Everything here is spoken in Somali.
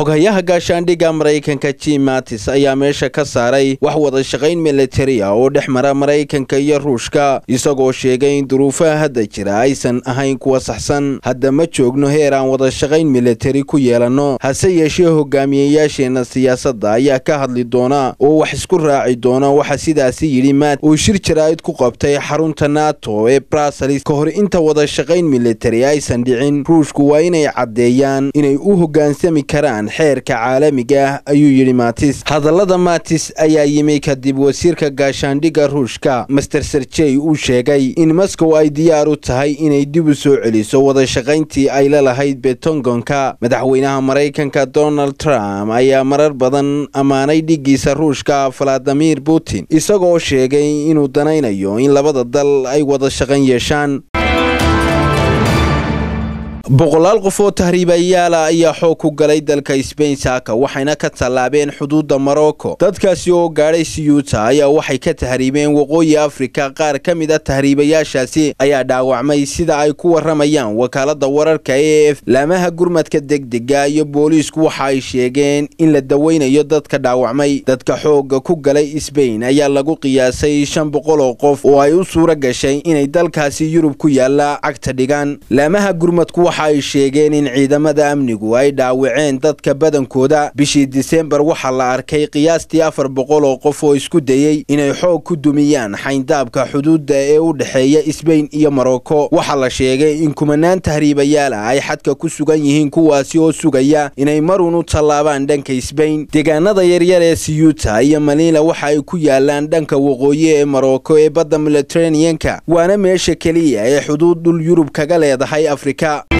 xoghayaha gaashaandhigga maraykanka jim matis ayaa meesha ka saaray wax wada shaqayn milatari ah oo dhex mara maraykanka iyo ruushka isagoo sheegay in duruufaha hadda jira aysan ahayn kuwa saxsan hadda ma joogno heer aan wada shaqayn militari ku yeelanno hase yeeshee hogaamiyayaasheenna siyaasadda ayaa ka hadli doona oo wax isku raaci doona waxa sidaasi yidhi maat uu shir jaraa'id ku qabtay xarunta nato ee bruselis ka hor inta wada shaqayn milatari aysan dhicin ruushku waa inay caddeeyaan inay u hoggaansami karaan xeerka caalamiga ah ayuu yidhi maatis hadallada maatis ayaa yimi kadib wasiirka gaashaandhigga ruushka master serjey uu sheegay in moscow ay diyaar u tahay inay dib u soo celiso wada shaqayntii ay la lahayd betongonka madaxweynaha maraykanka donald trump ayaa marar badan ammaanay dhiggiisa ruushka valadimir putin isagoo sheegay inuu danaynayo in labada dal ay wada shaqayn yeeshaan boqolaal qof oo tahriibayaala ah ayaa xoog ku galay dalka sbain saaka waxayna ka tallaabeen xuduudda morocco dadkaasi oo gaadhay siyuuta ayaa waxay ka tahriibeen waqooyi afrika qaar ka mid a tahriibayaashaasi ayaa dhaawacmay sida ay ku warramayaan wakaaladda wararka a f laamaha gurmadka degdega iyo booliisku waxa ay sheegeen in la daweynayo dadka dhaawacmay dadka xoogga ku galay sbain ayaa lagu qiyaasay shan boqol oo qof oo ay u suura gashay inay dalkaasi yurub ku yaalla cagta dhigaan waxa ay sheegeen in ciidamada amnigu ay dhaawaceen dadka badankooda bishii disembar waxaa la arkay qiyaastii afar boqol oo qof oo isku dayey inay xoog ku dumiyaan xayndaabka xuduudda ee u dhexeeya sbain iyo maroko waxaa la sheegay in kumanaan tahriibayaala ah ay xadka ku sugan yihiin kuwaasi oo sugaya inay marun u tallaabaan dhanka sbain deegaanada yaryar ee siyuuta iyo maniila waxa ay ku yaallaan dhanka waqooyi ee maroko ee badda meditereniyanka waana meesha keliya ee xuduud dhul yurub kaga leedahay afrika